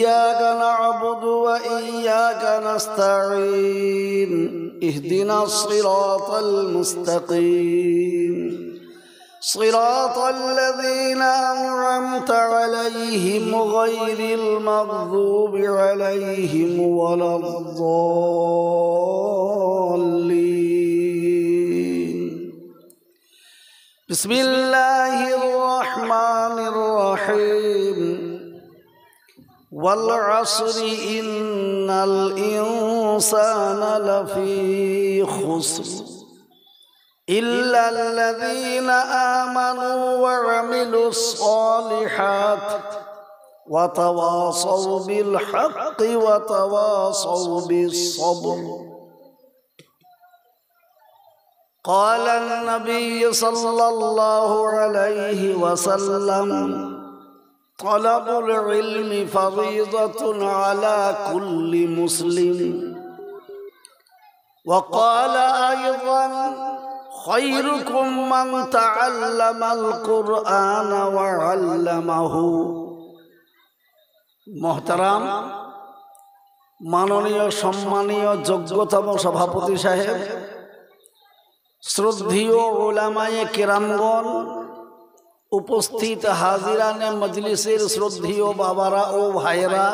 إياك نعبد وإياك نستعين اهدنا الصراط المستقيم صراط الذين أنعمت عليهم غير المغضوب عليهم ولا الضالين بسم الله الرحمن الرحيم والعصر إن الإنسان لفي خسر إلا الذين آمنوا وعملوا الصالحات وتواصوا بالحق وتواصوا بالصبر قال النبي صلى الله عليه وسلم طلب العلم فريضة على كل مسلم وقال أيضا خيركم من تعلم القرآن وعلمه محترم মাননীয় সম্মানীয় যোগ্যতম সভাপতি সাহেব শ্রদ্ধীয় ওলামায়ে কেরামগণ উপস্থিত হাজিরানে মজলিসের শ্রদ্ধীয় বাবারা ও ভাইয়েরা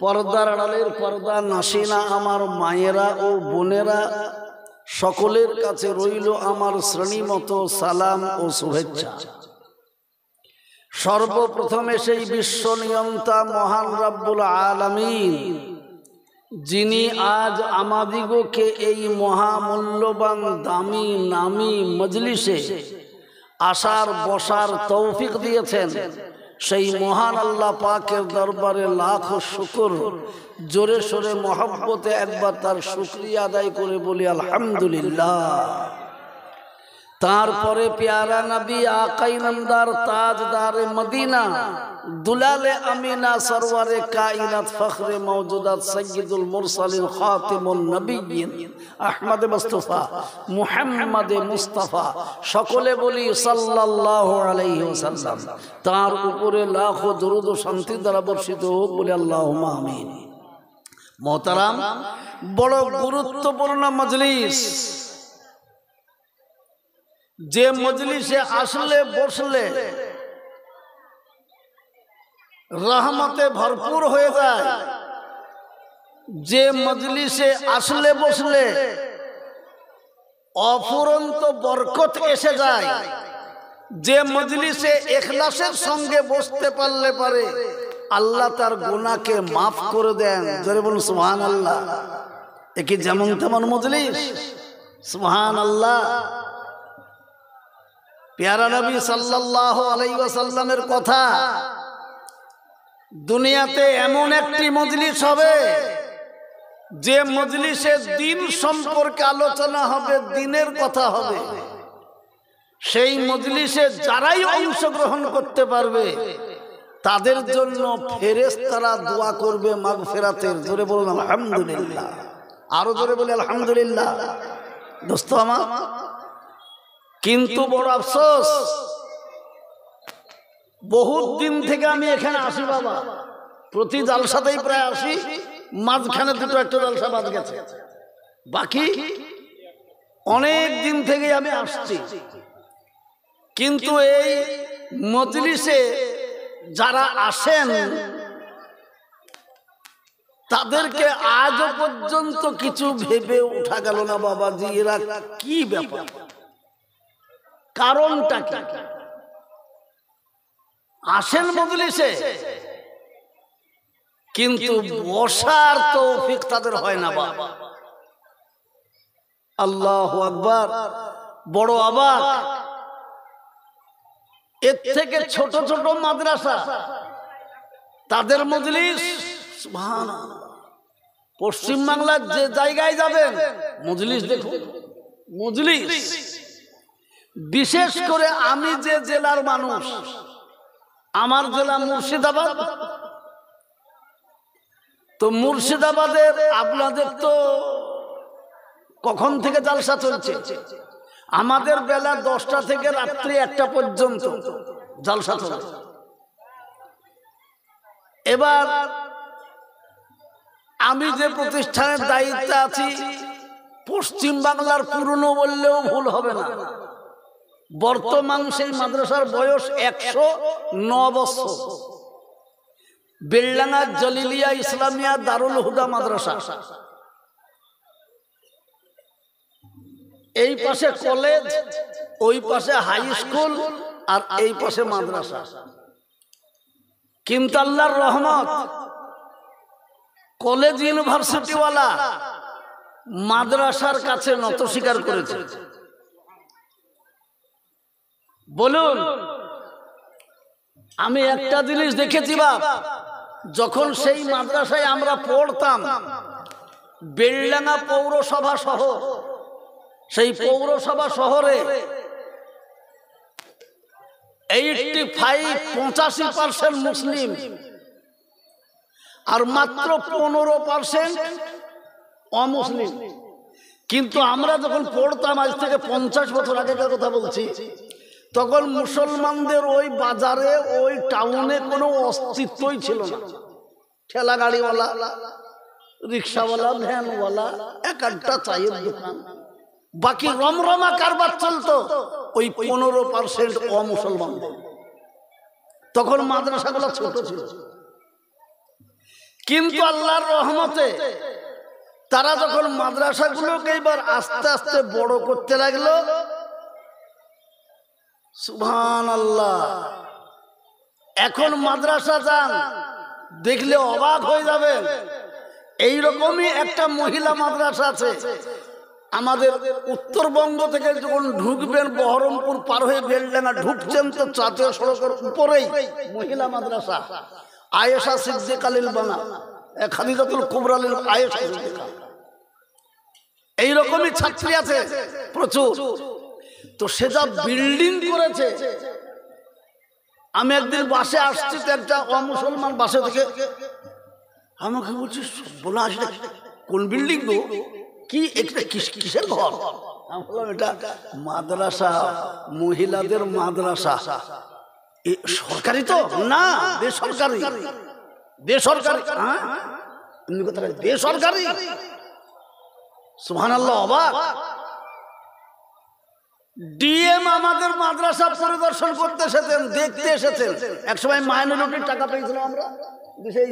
পর্দার আড়ালের পর্দা নাসিনা আমার মায়েরা ও বোনেরা সকলের কাছে রইল আমার শ্রেণীমতো সালাম ও শুভেচ্ছা সর্বপ্রথমে সেই বিশ্ব নিয়ন্তা মহান রাব্বুল আলমিন যিনি আজ আমাদিগকে এই মহামূল্যবান দামি নামি মজলিসে আসার বসার তৌফিক দিয়েছেন সেই মহান আল্লাহ পাকের দরবারে লাখো শুকর জোরে সোরে মহাব্বতে একবার তার শুক্রিয়া আদায় করে বলি আলহামদুলিল্লাহ তারপরে পেয়ারা নবী আকাই নামদার তাজদারে মদিনা দুলালে আমিনা সরওয়ারে কাইনাত ফখরে মওজুদাত সৈয়দুল মুরসালিন খাতিমুন নবিয়্যিন আহমদ মুস্তাফা মুহাম্মদ মুস্তাফা সকলে বলি সাল্লাল্লাহু আলাইহি ওয়াসাল্লাম তার উপরে লাখো দরুদ ও শান্তি দ্বারা বর্ষিত হোক বলে আল্লাহুম্মা আমিন মহতারাম বড় গুরুত্বপূর্ণ মজলিস যে মজলিসে আসলে বসলে রহমতে ভরপুর হয়ে যায় যে মজলিসে আসলে বসলে অফুরন্ত বরকত এসে যায় যে মজলিসে এখলাসের সঙ্গে বসতে পারলে পারে আল্লাহ তার গুণাকে মাফ করে দেন ধরে বলুন সুহান আল্লাহ একে যেমন তেমন মজলিস সুহান আল্লাহ পেয়ারা নবী সাল্লাহ আলাইসাল্লামের কথা দুনিয়াতে এমন একটি মজলিস হবে যে মজলিসে দিন সম্পর্কে আলোচনা হবে দিনের কথা হবে সেই মজলিসে যারাই অংশগ্রহণ করতে পারবে তাদের জন্য ফেরেস তারা দোয়া করবে মাঘ ফেরাতের জোরে বলুন আলহামদুলিল্লাহ আরো জোরে বলি আলহামদুলিল্লাহ দোস্ত আমার কিন্তু বড় আফসোস বহুত দিন থেকে আমি এখানে আসি বাবা প্রতি জালসাতেই প্রায় আসি মাঝখানে দুটো একটা জালসা বাদ গেছে বাকি অনেক দিন থেকে আমি আসছি কিন্তু এই মজলিসে যারা আসেন তাদেরকে আজ পর্যন্ত কিছু ভেবে উঠা গেল না বাবাজি এরা কি ব্যাপার কারণটা কি আসেন মজলিসে কিন্তু বসার ফিক তাদের হয় না বাবা আল্লাহ আকবর বড় আবার এর থেকে ছোট ছোট মাদ্রাসা তাদের মজলিস পশ্চিম বাংলার যে জায়গায় যাবেন মজলিস দেখুন মজলিস বিশেষ করে আমি যে জেলার মানুষ আমার জেলা মুর্শিদাবাদ তো মুর্শিদাবাদের আপনাদের তো কখন থেকে জালসা চলছে আমাদের বেলা দশটা থেকে রাত্রি একটা পর্যন্ত জালসা চলছে এবার আমি যে প্রতিষ্ঠানের দায়িত্বে আছি পশ্চিম বাংলার পুরনো বললেও ভুল হবে না বর্তমান সেই মাদ্রাসার বয়স একশো ন বছর বেল্লাঙ্গা জলিলিয়া ইসলামিয়া দারুল হুদা মাদ্রাসা এই পাশে কলেজ ওই পাশে হাই স্কুল আর এই পাশে মাদ্রাসা কিন্তু আল্লাহর রহমত কলেজ ইউনিভার্সিটিওয়ালা মাদ্রাসার কাছে নত স্বীকার করেছে বলুন আমি একটা জিনিস দেখেছি বা যখন সেই মাদ্রাসায় আমরা পড়তাম বেলডাঙ্গা পৌরসভা শহর সেই পৌরসভা শহরে এইটটি ফাইভ পঁচাশি পার্সেন্ট মুসলিম আর মাত্র পনেরো পার্সেন্ট অমুসলিম কিন্তু আমরা যখন পড়তাম আজ থেকে পঞ্চাশ বছর আগেকার কথা বলছি তখন মুসলমানদের ওই বাজারে ওই টাউনে কোনো অস্তিত্বই ছিল না ঠেলা গাড়িওয়ালা রিক্সাওয়ালা ভ্যানওয়ালা এক একটা চায়ের দোকান বাকি রমরমা কারবার চলতো ওই পনেরো পার্সেন্ট অমুসলমানদের তখন মাদ্রাসাগুলো ছোট ছিল কিন্তু আল্লাহর রহমতে তারা যখন মাদ্রাসাগুলোকে এবার আস্তে আস্তে বড় করতে লাগলো সুভান আল্লাহ এখন মাদ্রাসা যান দেখলে অবাক হয়ে যাবে এইরকমই একটা মহিলা মাদ্রাসা আছে আমাদের উত্তরবঙ্গ থেকে যখন ঢুকবেন বহরমপুর পার হয়ে বেলডাঙ্গা ঢুকছেন তো জাতীয় সড়কের উপরেই মহিলা মাদ্রাসা আয়েশা সিদ্দিক আলিল বানা খাদিজাতুল কুবরালিল আয়েশা সিদ্দিকা এইরকমই ছাত্রী আছে প্রচুর তো সে যা বিল্ডিং করেছে আমি একদিন বাসে আসছি তো একটা অমুসলমান বাসে থেকে আমাকে বলছি বলে আসলে কোন বিল্ডিং গো কি একটা কিসের ঘর এটা মাদ্রাসা মহিলাদের মাদ্রাসা সরকারি তো না বেসরকারি বেসরকারি বেসরকারি সুহান আল্লাহ অবাক ডিএম আমাদের মাদ্রাসা পরিদর্শন করতে এসেছেন দেখতে এসেছেন একসময় মাইনরিটির টাকা পেয়েছিলাম আমরা সেই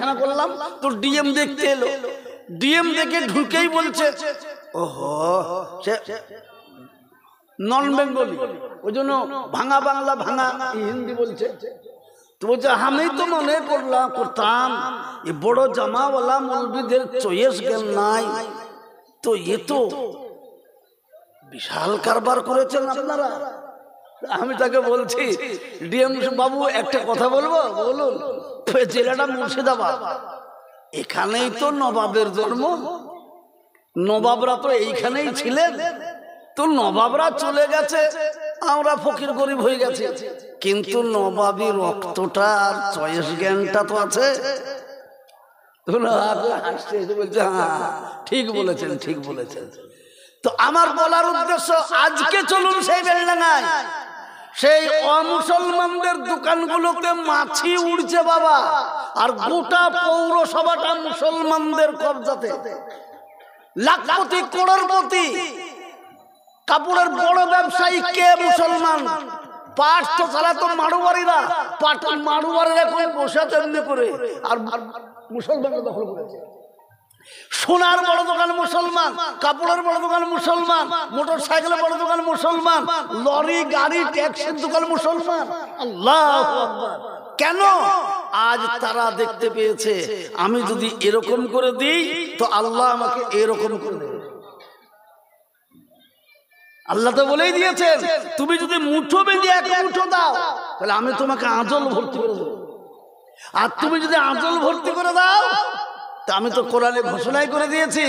খানা করলাম তোর ডিএম দেখতে এলো ডিএম দেখে ঢুকেই বলছে ওহো সে নন বেঙ্গলি ওই জন্য ভাঙা বাংলা ভাঙা হিন্দি বলছে তো বলছে আমি তো মনে করলাম করতাম এ বড় জামাওয়ালা মলবিদের চয়েস গেল নাই তো এ তো বিশাল কারবার করেছেন আপনারা আমি তাকে বলছি ডিএম বাবু একটা কথা বলবো বলুন জেলাটা মুর্শিদাবাদ এখানেই তো নবাবের জন্ম নবাবরা তো এইখানেই ছিলেন তো নবাবরা চলে গেছে আমরা ফকির গরিব হয়ে গেছি কিন্তু নবাবী রক্তটা আর চয়েস জ্ঞানটা তো আছে হ্যাঁ, ঠিক বলেছেন ঠিক বলেছেন তো আমার বলার উদ্দেশ্য আজকে চলুন সেই বেলডাঙ্গায় সেই অমুসলমানদের দোকানগুলোতে মাছি উড়ছে বাবা আর গোটা পৌরসভাটা মুসলমানদের কবজাতে লাখপতি করোড়পতি কাপড়ের বড় ব্যবসায়ী কে মুসলমান পাট তো ছাড়া তো মারুয়ারিরা পাট মারুয়ারিরা করে বসে তেমনি করে আর মুসলমানরা দখল করেছে সোনার বড় দোকান মুসলমান কাপড়ের বড় দোকান মুসলমান মোটর সাইকেলের বড় দোকান মুসলমান লরি গাড়ি ট্যাক্সির দোকান মুসলমান আল্লাহ কেন আজ তারা দেখতে পেয়েছে আমি যদি এরকম করে দিই তো আল্লাহ আমাকে এরকম করে দেবে আল্লাহ তো বলেই দিয়েছে তুমি যদি মুঠো বেঁধে এক মুঠো দাও তাহলে আমি তোমাকে আঁচল ভর্তি করে দেবো আর তুমি যদি আঁচল ভর্তি করে দাও তা আমি তো কোরআনে ঘোষণাই করে দিয়েছি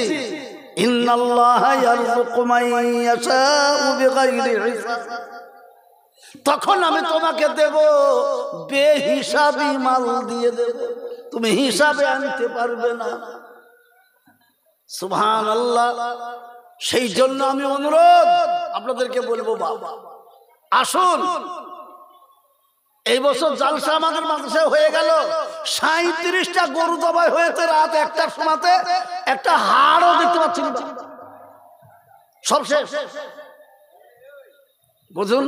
তখন আমি তোমাকে দেব হিসাবে মাল দিয়ে দেব তুমি হিসাবে আনতে পারবে না সুহান আল্লাহ সেই জন্য আমি অনুরোধ আপনাদেরকে বলবো বাবা আসুন এই বছর জালসা আমাদের মাদ্রাসায় হয়ে গেল সাঁত্রিশটা গরু জবাই হয়েছে রাত একটার সময়তে একটা হাড়ও দেখতে পাচ্ছি না বুঝুন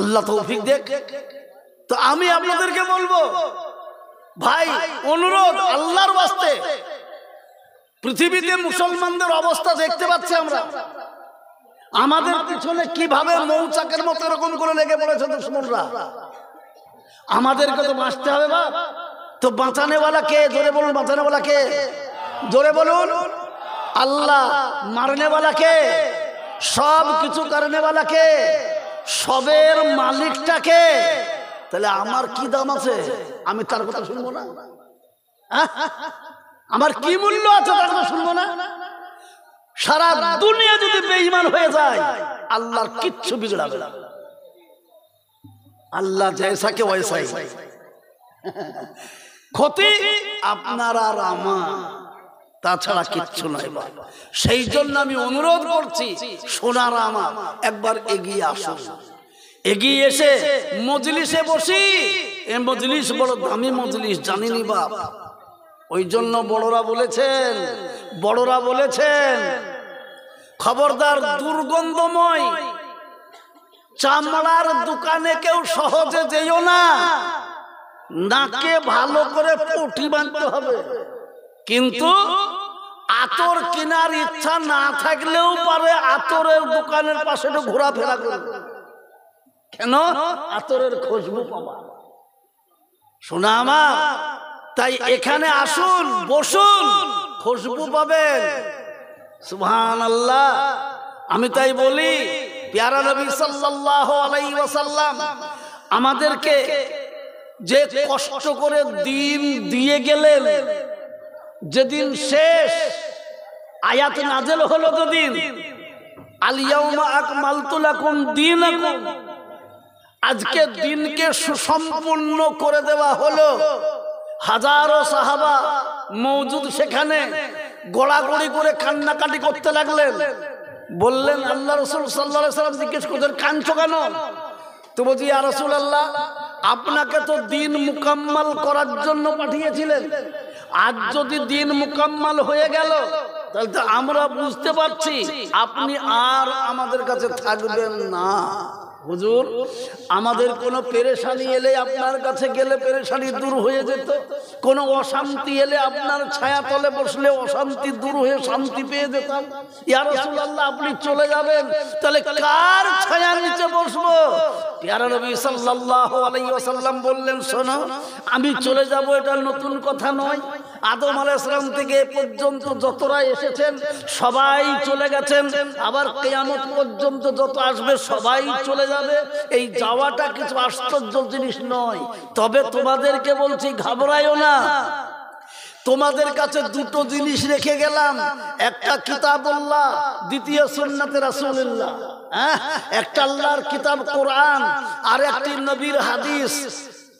আল্লাহ তৌফিক দেখ তো আমি আপনাদেরকে বলবো ভাই অনুরোধ আল্লাহর বাস্তে পৃথিবীতে মুসলমানদের অবস্থা দেখতে পাচ্ছি আমরা আমাদের পিছনে কিভাবে মৌচাকের মতো এরকম করে লেগে পড়েছে দুশ্মনরা আমাদেরকে তো বাঁচতে হবে বা তো বাঁচানেওয়ালা কে জোরে বলুন বাঁচানেওয়ালা কে জোরে বলুন আল্লাহ মারনেওয়ালা কে সব কিছু কারণেওয়ালা কে সবের মালিকটাকে তাহলে আমার কি দাম আছে আমি তার কথা শুনবো না আমার কি মূল্য আছে তার কথা শুনবো না সারা দুনিয়া যদি বেঈমান হয়ে যায় আল্লাহর কিচ্ছু বিগড়াবে না আল্লাহ কে ওয়সাই ক্ষতি আপনার আর আমার তাছাড়া কিচ্ছু নাই বাবা সেই জন্য আমি অনুরোধ করছি সোনার আমার একবার এগিয়ে আসুন এগিয়ে এসে মজলিসে বসি এ মজলিস বড় দামি মজলিস জানিনি বাপ ওই জন্য বড়রা বলেছেন বড়রা বলেছেন খবরদার দুর্গন্ধময় চামড়ার দোকানে কেউ সহজে যেও না নাকে ভালো করে পটি বাঁধতে হবে কিন্তু আতর কেনার ইচ্ছা না থাকলেও পারে আতরের দোকানের পাশে ঘোরাফেরা করে কেন আতরের খুশবু পাবা শোনা আমার তাই এখানে আসুন বসুন খুশবু পাবেন সুহান আল্লাহ আমি তাই বলি প্যারা নবী সাল্লাহ আলাই ওয়াসাল্লাম আমাদেরকে যে কষ্ট করে দিন দিয়ে গেলেন যেদিন শেষ আয়াত নাজেল হলো কদিন দিন আজকে দিনকে সুসম্পূর্ণ করে দেওয়া হলো হাজারো সাহাবা মৌজুদ সেখানে গোড়াগড়ি করে কান্নাকাটি করতে লাগলেন বললেন আল্লাহ রসুল সাল্লা সাল্লাম জিজ্ঞেস করছেন কাঞ্চো কেন তো বলছি আর রসুল আল্লাহ আপনাকে তো দিন মুকাম্মাল করার জন্য পাঠিয়েছিলেন আজ যদি দিন মুকাম্মাল হয়ে গেল তাহলে তো আমরা বুঝতে পারছি আপনি আর আমাদের কাছে থাকবেন না হুজুর আমাদের কোনো পেরেশানি এলে আপনার কাছে গেলে পেরেশানি দূর হয়ে যেত কোনো অশান্তি এলে আপনার ছায়া তলে বসলে অশান্তি দূর হয়ে শান্তি পেয়ে যেতাম ইয়ারসুল্লাহ আপনি চলে যাবেন তাহলে কার ছায়া নিচে বসবো ইয়ারা নবী বললেন শোনো আমি চলে যাব এটা নতুন কথা নয় আদম ইসলাম থেকে পর্যন্ত যতরা এসেছেন সবাই চলে গেছেন আবার কেয়ামত পর্যন্ত যত আসবে সবাই চলে যাবে এই যাওয়াটা কিছু আশ্চর্য জিনিস নয় তবে তোমাদেরকে বলছি ঘাবড়াইও না তোমাদের কাছে দুটো জিনিস রেখে গেলাম একটা আল্লাহ দ্বিতীয় সন্ন্যতে রাসুল্লাহ হ্যাঁ একটা আল্লাহর কিতাব কোরআন আর একটি নবীর হাদিস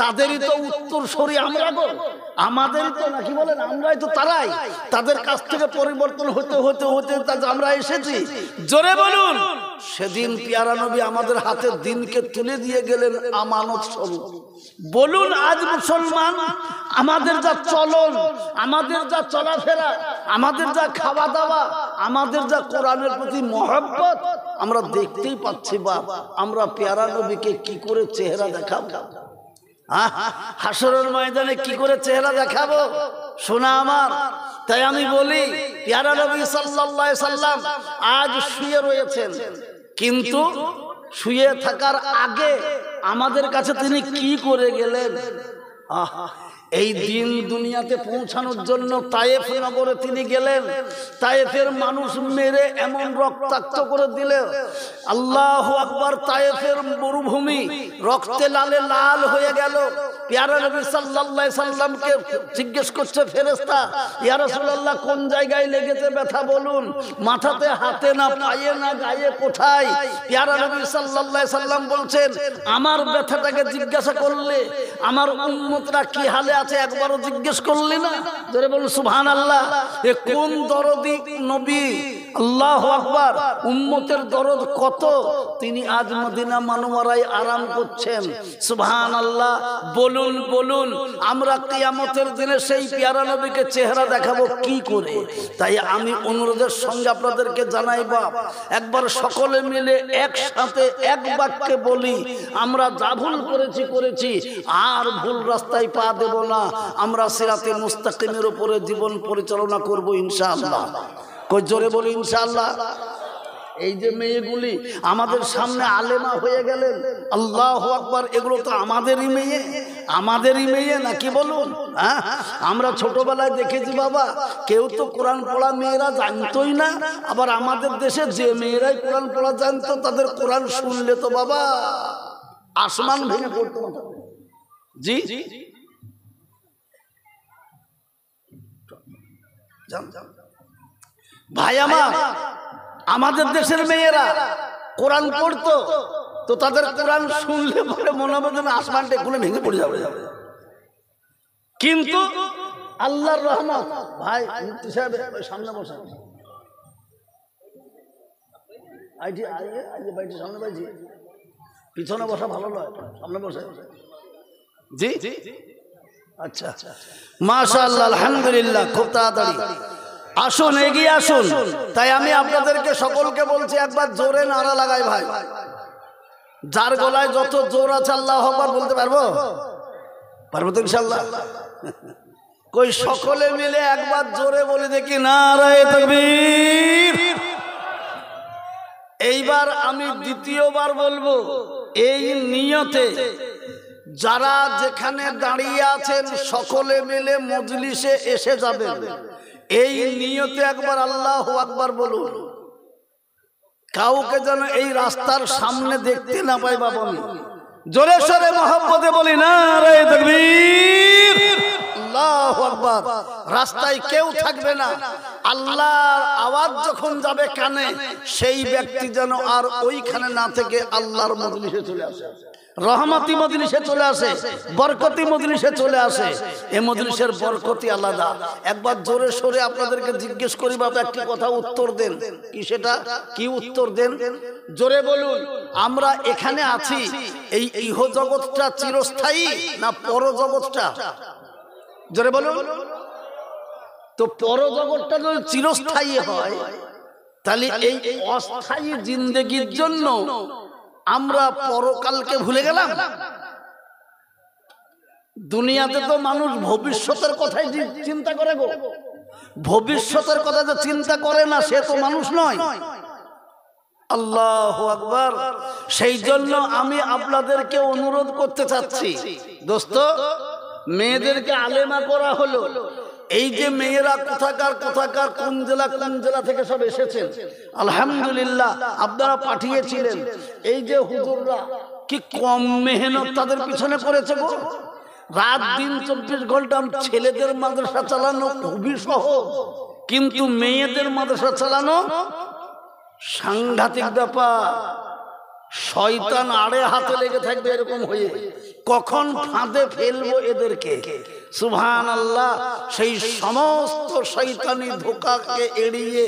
তাদেরই তো উত্তর সরি আমরা গো আমাদেরই তো নাকি বলেন আমরাই তো তারাই তাদের কাছ থেকে পরিবর্তন হতে হতে হতে আমরা এসেছি জোরে বলুন সেদিন পিয়ারা নবী আমাদের হাতে দিনকে তুলে দিয়ে গেলেন আমানত স্বরূপ বলুন আজ মুসলমান আমাদের যা চলন আমাদের যা চলাফেরা আমাদের যা খাওয়া দাওয়া আমাদের যা কোরআনের প্রতি মহাব্বত আমরা দেখতেই পাচ্ছি বা আমরা পেয়ারা নবীকে কি করে চেহারা দেখাবো হাসরের ময়দানে কি করে চেহারা দেখাবো শোনা আমার তাই আমি বলি ইয়ারা নবী সাল্লাল্লাহু সাল্লাম আজ শুয়ে রয়েছেন কিন্তু শুয়ে থাকার আগে আমাদের কাছে তিনি কি করে গেলেন আহ এই দিন দুনিয়াতে পৌঁছানোর জন্য তায়েফ নগরে তিনি গেলেন তায়েফের মানুষ মেরে এমন রক্তাক্ত করে দিলে আল্লাহ আকবর তায়েফের মরুভূমি রক্তে লালে লাল হয়ে গেল ইয়ারা নবী সাল্লাহ সাল্লামকে জিজ্ঞেস করছে ফেরেস্তা ইয়ারা কোন জায়গায় লেগেছে ব্যথা বলুন মাথাতে হাতে না পায়ে না গায়ে কোথায় ইয়ারা নবী সাল্লাহ সাল্লাম বলছেন আমার ব্যথাটাকে জিজ্ঞাসা করলে আমার উন্মতরা কি হালে আছে একবারও জিজ্ঞেস করলি না ধরে বলুন সুহান আল্লাহ কোন দরদি নবী আল্লাহ আকবর উম্মতের দরদ কত তিনি আজ মদিনা মানুয়ারাই আরাম করছেন সুহান আল্লাহ বলুন বলুন আমরা কিয়ামতের দিনে সেই পেয়ারা নবীকে চেহারা দেখাবো কি করে তাই আমি অনুরোধের সঙ্গে আপনাদেরকে জানাই বাপ একবার সকলে মিলে একসাথে এক বাক্যে বলি আমরা যা ভুল করেছি করেছি আর ভুল রাস্তায় পা দেব না আমরা সিরাতে মুস্তাকিমের উপরে জীবন পরিচালনা করব ইনশাআল্লাহ জোরে বলি ইনশাআল্লাহ এই যে মেয়েগুলি আমাদের সামনে আলেমা হয়ে গেলেন আল্লাহ আকবার এগুলো তো আমাদেরই মেয়ে আমাদেরই মেয়ে নাকি বলুন হ্যাঁ আমরা ছোটবেলায় দেখেছি বাবা কেউ তো কোরআন পড়া মেয়েরা জানতোই না আবার আমাদের দেশে যে মেয়েরাই কোরআন পড়া জানতো তাদের কোরআন শুনলে তো বাবা আসমান ভেঙে পড়তো জি জি ভাই আমার আমাদের দেশের মেয়েরা কোরআন পড়তো তো তাদের কোরআন শুনলে পরে মনে হবে যেন আসমানটা এখানে ভেঙে পড়ে যাবে কিন্তু আল্লাহর রহমান ভাই মুক্তি সাহেব সামনে বসা পিছনে বসা ভালো নয় সামনে বসে জি জি আচ্ছা খুব তাই আমি আপনাদেরকে সকলকে বলছি একবার জোরে নাড়া লাগাই ভাই যার গলায় যত বলতে পারবো পারবো তো কই সকলে মিলে একবার জোরে বলে দেখি নারায় এইবার আমি দ্বিতীয়বার বলবো এই নিয়তে যারা যেখানে দাঁড়িয়ে আছেন সকলে মিলে মজলিসে এসে যাবেন এই নিয়তে একবার আল্লাহ একবার বলুন কাউকে যেন এই রাস্তার সামনে দেখতে না পাই বাবা জোরে সরে মহব্বতে বলি না রে তকবীর রাস্তায় কেউ থাকবে না আল্লাহর আওয়াজ যখন যাবে কানে সেই ব্যক্তি যেন আর ওইখানে না থেকে আল্লাহর মজলিসে চলে আসে রহমতি মদিনিসে চলে আসে বরকতি মদিনিসে চলে আসে এ মদিনিসের বরকতি আলাদা একবার জোরে সরে আপনাদেরকে জিজ্ঞেস করি বাবা একটি কথা উত্তর দেন কি সেটা কি উত্তর দেন জোরে বলুন আমরা এখানে আছি এই ইহ জগৎটা চিরস্থায়ী না পর জগৎটা জোরে বলুন তো পর জগৎটা যদি চিরস্থায়ী হয় তাহলে এই অস্থায়ী জিন্দেগির জন্য আমরা পরকালকে ভুলে গেলাম দুনিয়াতে তো মানুষ ভবিষ্যতের কথাই চিন্তা করে গো ভবিষ্যতের কথা যে চিন্তা করে না সে তো মানুষ নয় আল্লাহ আকবর সেই জন্য আমি আপনাদেরকে অনুরোধ করতে চাচ্ছি দোস্ত মেয়েদেরকে আলেমা করা হলো এই যে মেয়েরা কোথাকার কোথাকার কোন জেলা কোন জেলা থেকে সব এসেছেন আলহামদুলিল্লাহ আপনারা পাঠিয়েছিলেন এই যে হুজুররা কি কম মেহনত তাদের পিছনে করেছে গো রাত দিন চব্বিশ ঘন্টা ছেলেদের মাদ্রাসা চালানো খুবই সহজ কিন্তু মেয়েদের মাদ্রাসা চালানো সাংঘাতিক ব্যাপার শয়তান আড়ে হাতে লেগে থাকবে এরকম হয়ে কখন ফাঁদে ফেলবো এদেরকে সুহান আল্লাহ সেই সমস্ত শৈতানি ধোকাকে এড়িয়ে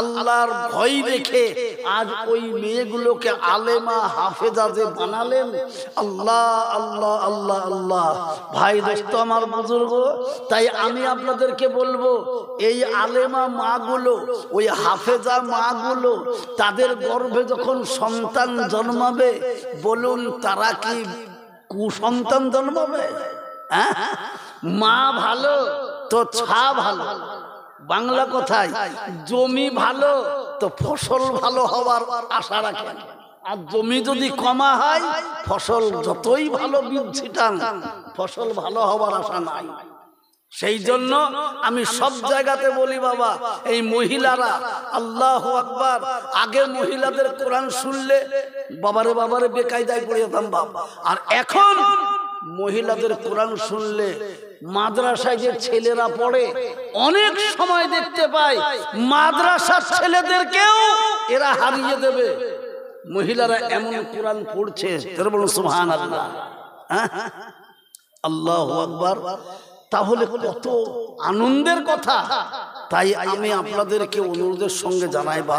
আল্লাহর ভয় রেখে আজ ওই মেয়েগুলোকে আলেমা হাফেজা যে বানালেন আল্লাহ আল্লাহ আল্লাহ আল্লাহ ভাই দোস্ত আমার বুজুর্গ তাই আমি আপনাদেরকে বলবো এই আলেমা মাগুলো ওই হাফেজা মাগুলো তাদের গর্ভে যখন সন্তান জন্মাবে বলুন তারা কি কুসন্তান জন্মাবে হ্যাঁ? মা ভালো তো ছা ভালো বাংলা কোথায় জমি ভালো তো ফসল ভালো হওয়ার আশা রাখে আর জমি যদি কমা হয় ফসল যতই ভালো বৃদ্ধি টান ফসল ভালো হওয়ার আশা নাই সেই জন্য আমি সব জায়গাতে বলি বাবা এই মহিলারা আল্লাহ আকবার আগে মহিলাদের কোরআন শুনলে বাবারে বাবারে বেকায়দায় করে যেতাম বাবা আর এখন মহিলাদের কোরআন শুনলে মাদ্রাসায় যে ছেলেরা পড়ে অনেক সময় দেখতে পায় মাদ্রাসার ছেলেদেরকেও এরা হারিয়ে দেবে মহিলারা এমন কোরআন পড়ছে হ্যাঁ? আল্লাহ আকবর তাহলে কত আনন্দের কথা তাই আমি আপনাদেরকে অনুরোধের সঙ্গে জানাই বা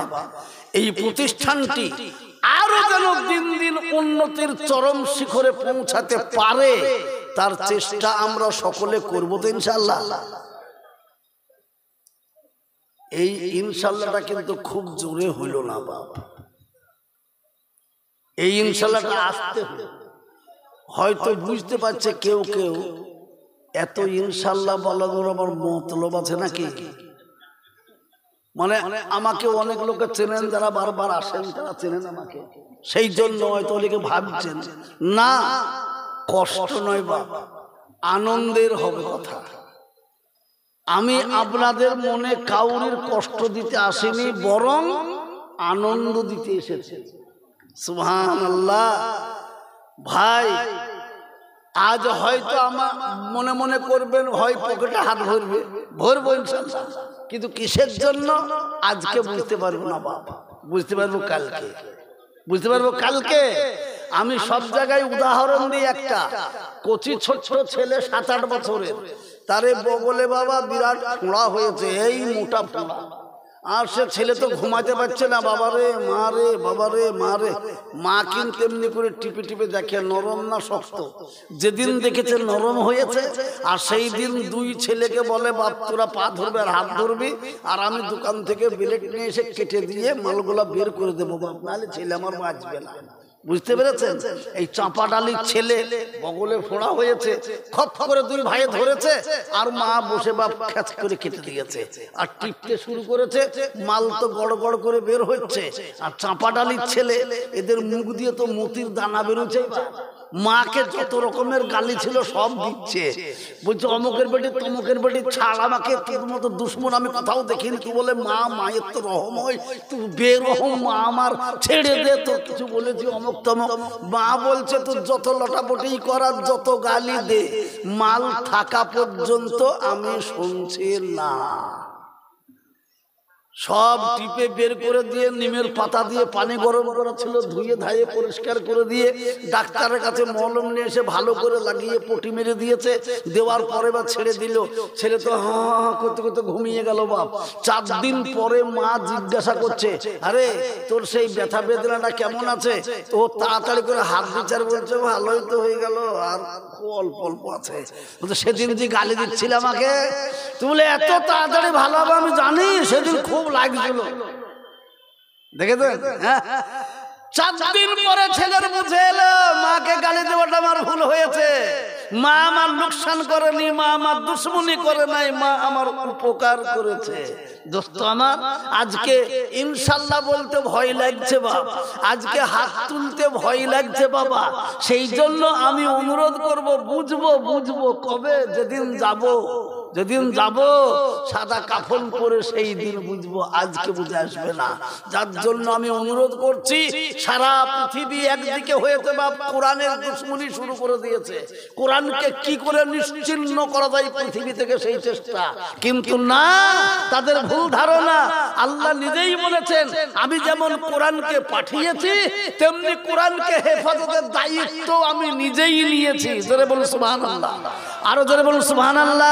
এই প্রতিষ্ঠানটি আরো যেন দিন দিন উন্নতির চরম শিখরে পৌঁছাতে পারে তার চেষ্টা আমরা সকলে করবো তো ইনশাল্লাহ এই ইনশাল্লাহটা কিন্তু খুব জোরে হইল না বাবা এই ইনশাল্লাহটা আসতে হয়তো বুঝতে পারছে কেউ কেউ এত ইনশাল্লাহ বলা আমার মতলব আছে নাকি মানে, মানে আমাকে অনেক লোকে চেনেন যারা বারবার আসেন তারা চেনেন আমাকে সেই জন্য হয়তো অনেকে ভাবছেন না কষ্ট নয় বা আনন্দের হবে কথা আমি আপনাদের মনে কাউরির কষ্ট দিতে আসিনি বরং আনন্দ দিতে এসেছে সুহান আল্লাহ ভাই আজ হয়তো আমার মনে মনে করবেন হয় পকেটে হাত ভরবে ভরবো ইনশাল্লাহ কিন্তু কিসের জন্য আজকে বুঝতে পারবো না বাবা বুঝতে পারবো কালকে বুঝতে পারবো কালকে আমি সব জায়গায় উদাহরণ দিই একটা কচি ছোট ছেলে সাত আট বছরের তারে বগলে বাবা বিরাট ফোঁড়া হয়েছে এই মোটা ফোঁড়া আর সে ছেলে তো ঘুমাতে পারছে না বাবারে মা রে বাবারে মা রে মা কিন্তু তেমনি করে টিপে টিপে দেখে নরম না শক্ত যেদিন দেখেছে নরম হয়েছে আর সেই দিন দুই ছেলেকে বলে বাপ তোরা পা ধরবে আর হাত ধরবি আর আমি দোকান থেকে বিলেট নিয়ে এসে কেটে দিয়ে মালগুলা বের করে দেবো বাপ নাহলে ছেলে আমার বাঁচবে না বুঝতে পেরেছেন এই ডালির ছেলে বগলে ফোড়া হয়েছে খপ করে দুই ভাই ধরেছে আর মা বসে বাপ খ্যাচ করে কেটে দিয়েছে আর টিপতে শুরু করেছে মাল তো গড় গড় করে বের হচ্ছে আর ডালির ছেলে এদের মুখ দিয়ে তো মতির দানা বেরোচ্ছে মাকে যত রকমের গালি ছিল সব দিচ্ছে বলছে অমুকের বেটি তমুকের বেটি ছাড় আমাকে তোর মতো দুশ্মন আমি কোথাও দেখিনি তুই বলে মা মায়ের তো রহম হয় তুই বেরহম মা আমার ছেড়ে দে তোর কিছু বলেছি অমুক তমুক মা বলছে তোর যত লটাপটি করার যত গালি দে মাল থাকা পর্যন্ত আমি শুনছি না সব টিপে বের করে দিয়ে নিমের পাতা দিয়ে পানি গরম করা ছিল ধুয়ে ধায়ে পরিষ্কার করে দিয়ে ডাক্তারের কাছে মলম নিয়ে এসে ভালো করে লাগিয়ে পটি মেরে দিয়েছে দেওয়ার পরে বা ছেড়ে দিল ছেলে তো হা হা করতে করতে ঘুমিয়ে গেল বাপ চার দিন পরে মা জিজ্ঞাসা করছে আরে তোর সেই ব্যথা বেদনাটা কেমন আছে ও তাড়াতাড়ি করে হাত বিচার বলছে ভালোই তো হয়ে গেল আর অল্প অল্প আছে সেদিন যে গালি দিচ্ছিল আমাকে তুলে এত তাড়াতাড়ি ভালো হবে আমি জানি সেদিন খুব খুব লাগছিল দেখেছেন চার দিন পরে ছেলের বুঝে এলো মাকে গালি দেওয়াটা আমার ভুল হয়েছে মা আমার লোকসান করেনি মা আমার দুশ্মনী করে নাই মা আমার উপকার করেছে দোস্ত আমার আজকে ইনশাল্লাহ বলতে ভয় লাগছে বাবা আজকে হাত তুলতে ভয় লাগছে বাবা সেই জন্য আমি অনুরোধ করব বুঝবো বুঝবো কবে যেদিন যাব যেদিন যাব সাদা কাফন পরে সেই দিন বুঝবো আজকে বুঝে আসবে না যার জন্য আমি অনুরোধ করছি সারা পৃথিবী একদিকে হয়েছে বা কোরআনের দুশ্মনী শুরু করে দিয়েছে কোরআনকে কি করে নিশ্চিন্ন করা যায় পৃথিবী থেকে সেই চেষ্টা কিন্তু না তাদের ভুল ধারণা আল্লাহ নিজেই বলেছেন আমি যেমন কোরআনকে পাঠিয়েছি তেমনি কোরআনকে হেফাজতের দায়িত্ব আমি নিজেই নিয়েছি জোরে বলুন সুবহানাল্লাহ আরো জোরে বলুন সুবহানাল্লাহ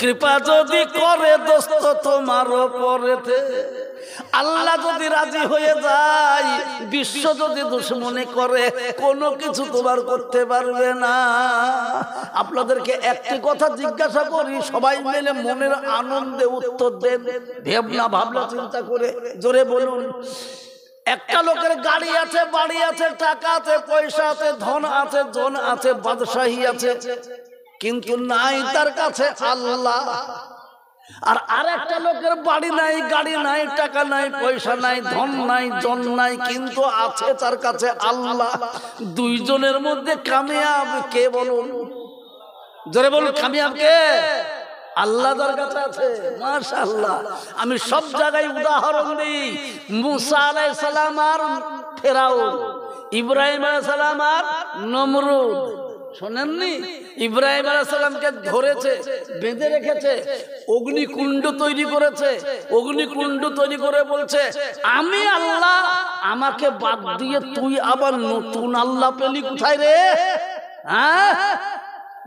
কৃপা যদি করে দোস্ত তোমার পরেতে আল্লাহ যদি রাজি হয়ে যায় বিশ্ব যদি দুশ্মনে করে কোনো কিছু তোমার করতে পারবে না আপনাদেরকে একটি কথা জিজ্ঞাসা করি সবাই মিলে মনের আনন্দে উত্তর দেন ভেবনা ভাবনা চিন্তা করে জোরে বলুন একটা লোকের গাড়ি আছে বাড়ি আছে টাকা আছে পয়সা আছে ধন আছে ধন আছে বাদশাহী আছে কিন্তু নাই তার কাছে আল্লাহ আর আরেকটা লোকের বাড়ি নাই গাড়ি নাই টাকা নাই পয়সা নাই ধন নাই জন নাই কিন্তু আছে তার কাছে আল্লাহ দুইজনের মধ্যে কামিয়াব কে বলুন জোরে বলুন কামিয়াব কে আল্লাহ তার কাছে আছে মাশাআল্লাহ আমি সব জায়গায় উদাহরণ দিই মুসা আলাইহিস সালাম আর ফেরাউন ইব্রাহিম আলাই সালাম আর নমরুদ শোনেননি ইব্রাহিম বেঁধে রেখেছে অগ্নিকুণ্ড তৈরি করেছে অগ্নিকুণ্ড তৈরি করে বলছে আমি আল্লাহ আমাকে বাদ দিয়ে তুই আবার নতুন আল্লাহ পেলি কোথায় রে হ্যাঁ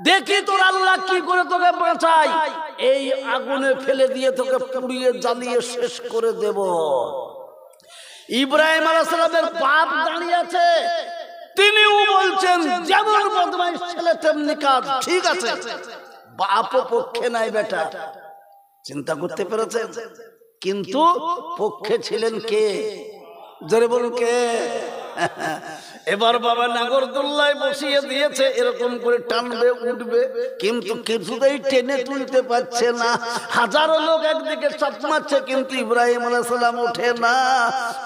দেখি তোর আল্লাহ কি করে তোকে বাঁচাই এই আগুনে ফেলে দিয়ে তোকে পুড়িয়ে জ্বালিয়ে শেষ করে দেব ইব্রাহিম সালামের বাপ দাঁড়িয়ে আছে তিনিও বলছেন যেমন বদমাইশ ছেলে তেমনি কাজ ঠিক আছে বাপ পক্ষে নাই বেটা চিন্তা করতে পেরেছেন কিন্তু পক্ষে ছিলেন কে জোরে বলুন কে এবার বাবা নাগরদোল্লায় বসিয়ে দিয়েছে এরকম করে টানবে উঠবে কিন্তু কিছুতেই টেনে তুলতে পারছে না হাজারো লোক একদিকে চাপ মারছে কিন্তু ইব্রাহিম আলাইসালাম ওঠে না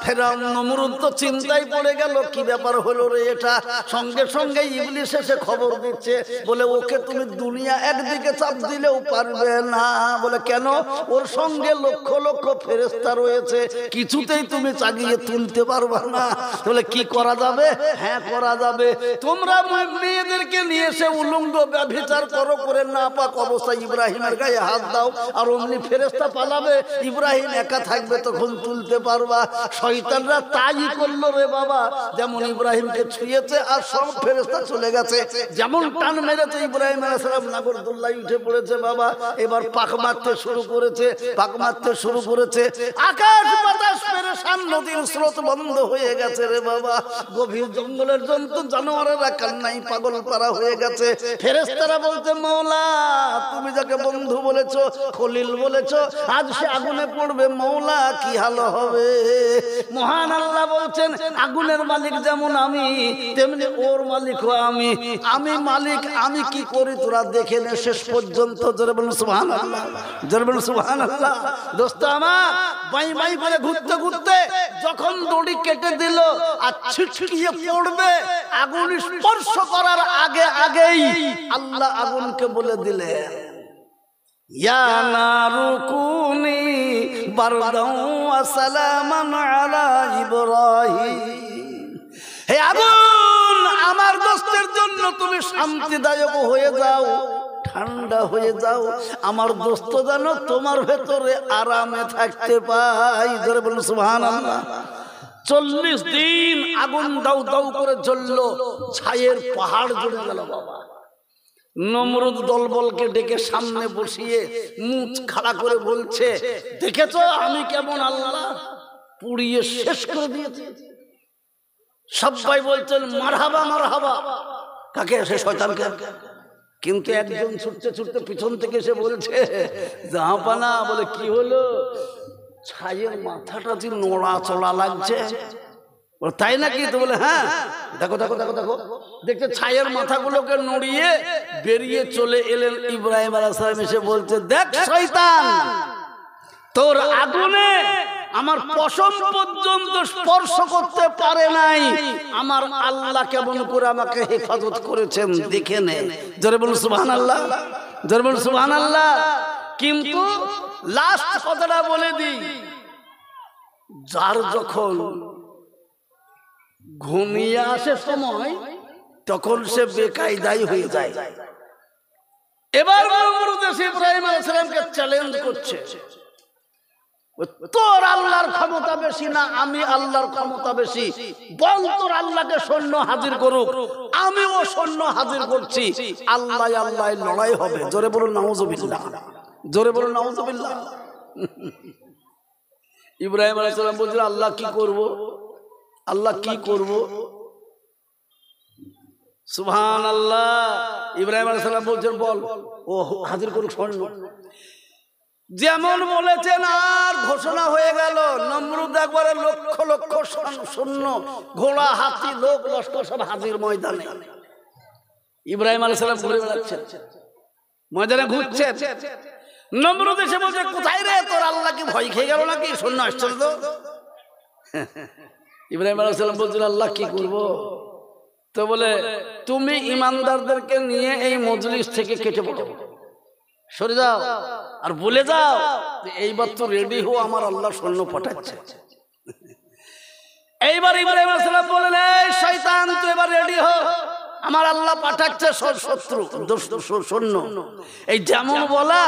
ফেরাম নমরুদ তো চিন্তায় পড়ে গেল কি ব্যাপার হলো রে এটা সঙ্গে সঙ্গে ইংলিশ এসে খবর দিচ্ছে বলে ওকে তুমি দুনিয়া একদিকে চাপ দিলেও পারবে না বলে কেন ওর সঙ্গে লক্ষ লক্ষ ফেরেস্তা রয়েছে কিছুতেই তুমি চাগিয়ে তুলতে পারবা না বলে কি করা যাবে বলে হ্যাঁ করা যাবে তোমরা মেয়েদেরকে নিয়ে এসে উলঙ্গ ব্যবচার করো করে না পাক অবস্থা ইব্রাহিমের গায়ে হাত দাও আর অমনি ফেরেস্তা পালাবে ইব্রাহিম একা থাকবে তখন তুলতে পারবা শৈতানরা তাই করলো রে বাবা যেমন ইব্রাহিমকে ছুঁয়েছে আর সব ফেরেস্তা চলে গেছে যেমন টান মেরেছে ইব্রাহিম আলাইসালাম নাগরদুল্লাহ উঠে পড়েছে বাবা এবার পাক মারতে শুরু করেছে পাক মারতে শুরু করেছে আকাশ বাতাস পেরেশান নদীর স্রোত বন্ধ হয়ে গেছে রে বাবা গভীর জঙ্গলের জন্তু জানোয়ারেরা কান্নাই পাগল পারা হয়ে গেছে ফেরেস্তারা বলছে মৌলা তুমি যাকে বন্ধু বলেছো খলিল বলেছো আজ সে আগুনে পড়বে মৌলা কি হালো হবে মহান আল্লাহ বলছেন আগুনের মালিক যেমন আমি তেমনি ওর মালিক মালিকও আমি আমি মালিক আমি কি করি তোরা দেখে নে শেষ পর্যন্ত জরবেন সুহান জরবেন সুহান আল্লাহ দোস্ত আমার বাই বাই করে ঘুরতে ঘুরতে যখন দড়ি কেটে দিল আর ছিটছিটিয়ে পড়বে আগুন স্পর্শ করার আগে আগেই আল্লাহ আগুনকে বলে দিলে হে আগুন আমার দোস্তের জন্য তুমি শান্তিদায়ক হয়ে যাও ঠান্ডা হয়ে যাও আমার দোস্ত যেন তোমার ভেতরে আরামে থাকতে পাই ধরে বলুন সুহান আল্লাহ চল্লিশ দিন আগুন দাউ দাউ করে জ্বললো ছায়ের পাহাড় জুড়ে গেল বাবা নমরুদ দলবলকে ডেকে সামনে বসিয়ে মুখ খাড়া করে বলছে দেখেছ আমি কেমন আল্লাহ পুড়িয়ে শেষ করে দিয়েছি সবাই বলছেন মারহাবা মারহাবা কাকে সে শয়তানকে কিন্তু একজন ছুটতে ছুটতে পিছন থেকে সে বলছে জাহাপানা বলে কি হলো ছাইয়ের মাথাটা যে নোড়া চড়া লাগছে তাই নাকি তো হ্যাঁ? বলে হ্যাঁ দেখো দেখো দেখো দেখো দেখছে ছাইয়ের মাথাগুলোকে নড়িয়ে বেরিয়ে চলে এলেন ইব্রাহিম আলাহাম এসে বলছে দেখ শৈতান তোর আগুনে আমার পশম পর্যন্ত স্পর্শ করতে পারে নাই আমার আল্লাহ কেমন করে আমাকে হেফাজত করেছেন দেখে নে জরে বলুন সুবহানাল্লাহ আল্লাহ জরে বলুন আল্লাহ কিন্তু লাস্ট কথাটা বলে দিই যার যখন ঘুমিয়ে আসে সময় তখন সে বেকায়দাই হয়ে যায় ক্ষমতা বেশি না আমি আল্লাহর ক্ষমতা বেশি সৈন্য হাজির করুক আমিও সৈন্য হাজির করছি আল্লাহ আল্লাহ লড়াই হবে জোরে বলুন নাউজবিল্লাহ জোরে বলো নওয়াজবিল্লা ইব্রাহিম আলাইসালাম বলছিল আল্লাহ কি করব আল্লাহ কি করব সুহান আল্লাহ ইব্রাহিম আলাইসালাম বলছেন বল ও হাজির করুক স্বর্ণ যেমন বলেছেন আর ঘোষণা হয়ে গেল নমরুদ একবারে লক্ষ লক্ষ শূন্য ঘোড়া হাতি লোক লস্কর সব হাজির ময়দানে ইব্রাহিম আলাইসালাম ঘুরে বেড়াচ্ছেন ময়দানে ঘুরছে নমরুদ এসে বলছে কোথায় রে তোর আল্লাহ কি ভয় খেয়ে গেল নাকি শূন্য আশ্চর্য তো ইব্রাহিম আলাইসাল্লাম বলছিল আল্লাহ কি করব তো বলে তুমি ইমানদারদেরকে নিয়ে এই মজলিস থেকে কেটে পড়ো সরে যাও আর বলে যাও এইবার তো রেডি হো আমার আল্লাহ সৈন্য পাঠাচ্ছে এইবার ইব্রাহিম আলাইসাল্লাম বললেন শয়তান তুই এবার রেডি হো আমার আল্লাহ পাঠাচ্ছে শত্রু সৈন্য এই যেমন বলা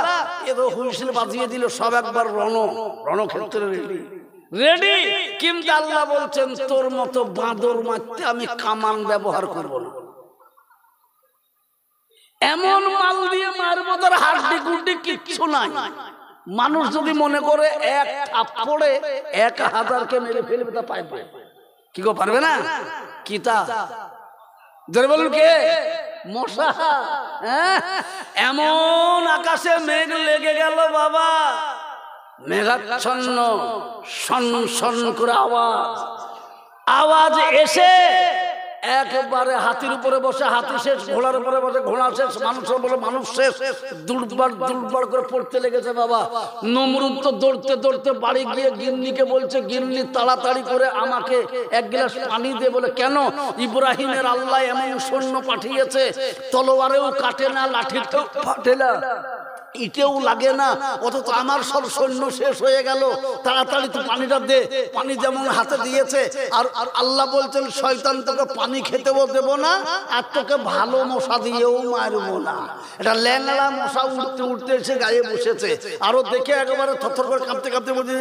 এ হুইসেল বাজিয়ে দিল সব একবার রণ রণক্ষেত্রে রেডি রেডি কিন্তু আল্লাহ বলছেন তোর মতো বাঁদর মারতে আমি কামান ব্যবহার করব না এমন মাল দিয়ে মারবো তোর হাড্ডি গুড্ডি কিচ্ছু নাই মানুষ যদি মনে করে এক থাপ্পড়ে এক হাজারকে মেরে ফেলবে তা পাইবে কি গো পারবে না কিতা যারা বলুন কে মশা হ্যাঁ? এমন আকাশে মেঘ লেগে গেল বাবা মেঘাচ্ছন্ন সন সন করে আওয়াজ আওয়াজ এসে একবারে হাতির উপরে বসে হাতি শেষ ঘোড়ার উপরে বসে ঘোড়া শেষ মানুষের বলে মানুষ শেষ দুর্বার দুর্বার করে পড়তে লেগেছে বাবা নমরুদ তো দৌড়তে দৌড়তে বাড়ি গিয়ে গিন্নিকে বলছে গিন্নি তাড়াতাড়ি করে আমাকে এক গ্লাস পানি দিয়ে বলে কেন ইব্রাহিমের আল্লাহ এমন সৈন্য পাঠিয়েছে তলোয়ারেও কাটে না লাঠিতেও ফাটে না ইটেও লাগে না অথচ আমার সব সৈন্য শেষ হয়ে গেল তাড়াতাড়ি তো পানিটা দে পানি যেমন হাতে দিয়েছে আর আর আল্লাহ বলছেন শয়তান তোকে পানি খেতেও দেব না আর তোকে ভালো মশা দিয়েও মারবো না এটা ল্যাংলা মশা উঠতে উঠতে এসে গায়ে বসেছে আরো দেখে একেবারে থর করে কাঁপতে কাঁপতে বলছে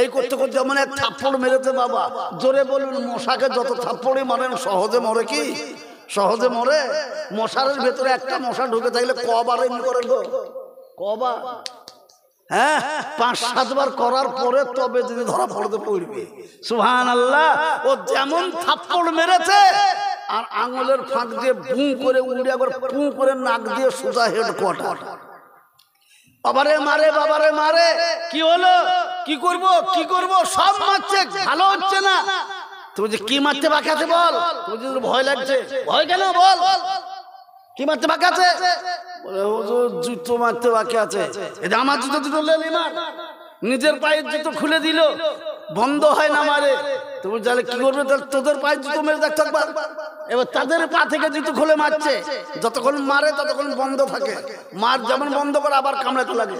এই করতে করতে যেমন এক থাপ্পড় মেরেছে বাবা জোরে বলুন মশাকে যত থাপ্পড়ই মারেন সহজে মরে কি সহজে মরে মশারের ভেতরে একটা মশা ঢুকে থাকলে কবার এমনি করে গো হ্যাঁ পাঁচ সাতবার করার পরে তবে যদি ধরা পড়তে পড়বে সুহান আল্লাহ ও যেমন থাপ্পড় মেরেছে আর আঙুলের ফাঁক দিয়ে বুঁ করে উড়িয়া করে পুঁ করে নাক দিয়ে সোজা হেড কোয়ার্টার বাবারে মারে বাবারে মারে কি হলো কি করব কি করব সব মারছে ভালো হচ্ছে না তুমি যে কি মারতে আছে বল তুমি যে ভয় লাগছে ভয় কেন বল কি মারতে বাকি আছে জুতো মারতে বাকি আছে এটা আমার জুতো জুতো লেলি মার নিজের পায়ের জুতো খুলে দিল বন্ধ হয় না মারে তুমি জানলে কি করবে তোদের পায়ের জুতো মেরে দেখ থাকবার এবার তাদের পা থেকে জুতো খুলে মারছে যতক্ষণ মারে ততক্ষণ বন্ধ থাকে মার যেমন বন্ধ করে আবার কামড়াতে লাগে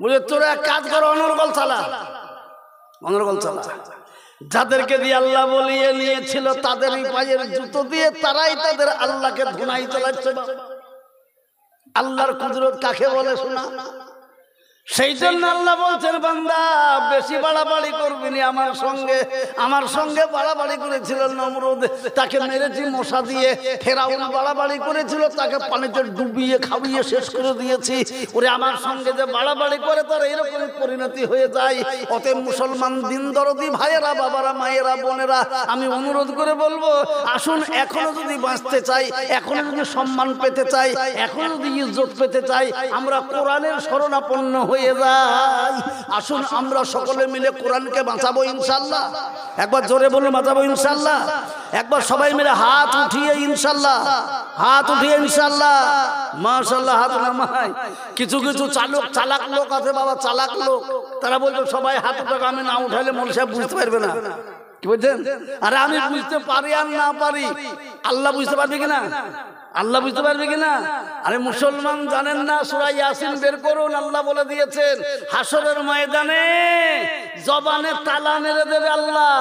বুঝলে তোরা এক কাজ করো অনর্গল চালা অনর্গল চালা যাদেরকে দিয়ে আল্লাহ বলিয়ে নিয়েছিল তাদের পায়ের জুতো দিয়ে তারাই তাদের আল্লাহকে ধুনাই চালাচ্ছে আল্লাহর কুদরত কাকে বলে শোনা সেই জন্য আল্লাহ বলছেন বান্দা বেশি বাড়াবাড়ি করবি নি আমার সঙ্গে আমার সঙ্গে বাড়াবাড়ি করেছিল নমরুদ তাকে মেরেছি মশা দিয়ে ফেরাউন বাড়াবাড়ি করেছিল তাকে পানিতে ডুবিয়ে খাবিয়ে শেষ করে দিয়েছি ওরে আমার সঙ্গে যে বাড়াবাড়ি করে তার এরকম পরিণতি হয়ে যায় অতএব মুসলমান দিন দরদি ভাইয়েরা বাবারা মায়েরা বোনেরা আমি অনুরোধ করে বলবো আসুন এখনো যদি বাঁচতে চাই এখনো যদি সম্মান পেতে চাই এখনো যদি ইজ্জত পেতে চাই আমরা কোরআনের শরণাপন্ন হই হয়ে যায় আসুন আমরা সকলে মিলে কোরআনকে বাঁচাবো ইনশাল্লাহ একবার জোরে বলে বাঁচাবো ইনশাল্লাহ একবার সবাই মিলে হাত উঠিয়ে ইনশাল্লাহ হাত উঠিয়ে ইনশাল্লাহ মাশাল্লাহ হাত নামাই কিছু কিছু চালক চালাক লোক আছে বাবা চালাক লোক তারা বলবে সবাই হাত উঠাকে আমি না উঠালে মনে সাহেব বুঝতে পারবে না কি বলছেন আরে আমি বুঝতে পারি আর না পারি আল্লাহ বুঝতে পারবে কিনা আল্লাহ বুঝতে পারবে কিনা আরে মুসলমান জানেন না সুরাই ইয়াসিন বের করুন আল্লাহ বলে দিয়েছেন হাসরের ময়দানে জবানে তালা মেরে দেবে আল্লাহ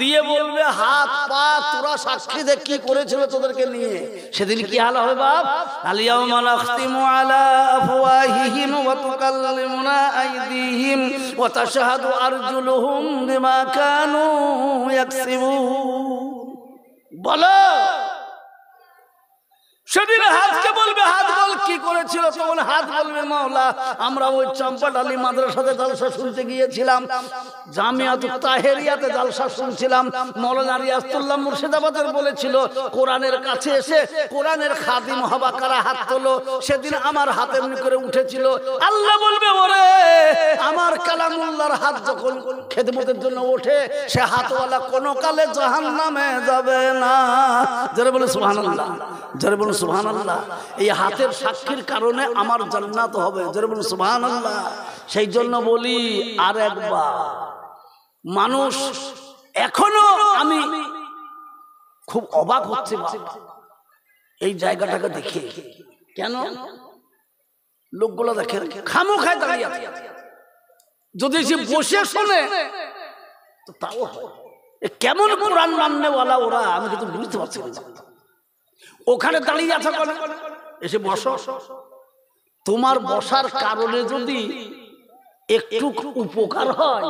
দিয়ে বলবে হাত পা তোরা সাক্ষী দেখ কি করেছিল তোদেরকে নিয়ে সেদিন কি হাল হবে বাপ আলিয়াও মালাখতিমু আলা আফওয়াহিহিম ওয়া তুকাল্লিমুনা আইদিহিম ওয়া তাশহাদু আরজুলুহুম বিমা কানু ইয়াকসিবুন বলো Shadina a come. হাত বল কি করেছিল তখন হাত বলবে মাওলা আমরা ওই চম্পাট মাদ্রাসাতে জালসা শুনতে গিয়েছিলাম জামিয়াত তাহেরিয়াতে জালসা শুনছিলাম মৌলানা রিয়াজতুল্লাহ মুর্শিদাবাদের বলেছিল কোরআনের কাছে এসে কোরআনের খাদিম হবা কারা হাত তোলো সেদিন আমার হাতে এমনি করে উঠেছিল আল্লাহ বলবে ওরে আমার কালামুল্লার হাত যখন খেদমতের জন্য ওঠে সে হাতওয়ালা কোনো কালে জাহান নামে যাবে না যারা বলে সুহান আল্লাহ যারা বলে সুহান আল্লাহ এই হাতের সাক্ষীর কারণে আমার জান্নাত হবে যেরকম সেই জন্য বলি আর একবার মানুষ এখনো আমি খুব অবাক হচ্ছে এই জায়গাটাকে দেখে কেন লোকগুলো দেখে খামু খায় দাঁড়িয়ে যদি সে বসে শোনে তাও কেমন কোরআন মাননেওয়ালা ওরা আমি কিন্তু বুঝতে পারছি ওখানে দাঁড়িয়ে আছে এসে বস তোমার বসার কারণে যদি একটু উপকার হয়